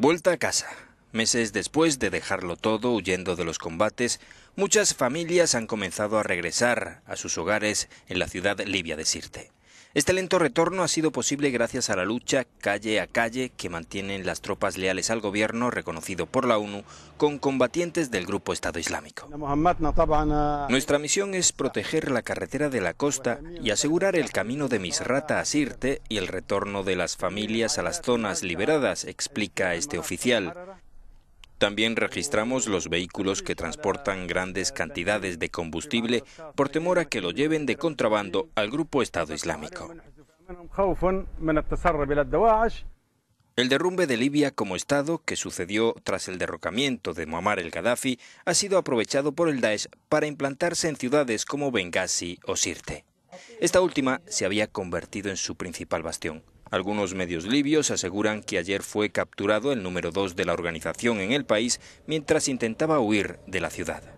Vuelta a casa. Meses después de dejarlo todo huyendo de los combates, muchas familias han comenzado a regresar a sus hogares en la ciudad libia de Sirte. Este lento retorno ha sido posible gracias a la lucha calle a calle que mantienen las tropas leales al gobierno reconocido por la ONU con combatientes del grupo Estado Islámico. Nuestra misión es proteger la carretera de la costa y asegurar el camino de Misrata a Sirte y el retorno de las familias a las zonas liberadas, explica este oficial. También registramos los vehículos que transportan grandes cantidades de combustible por temor a que lo lleven de contrabando al grupo Estado Islámico. El derrumbe de Libia como Estado, que sucedió tras el derrocamiento de Muammar el Gaddafi, ha sido aprovechado por el Daesh para implantarse en ciudades como Benghazi o Sirte. Esta última se había convertido en su principal bastión. Algunos medios libios aseguran que ayer fue capturado el número dos de la organización en el país mientras intentaba huir de la ciudad.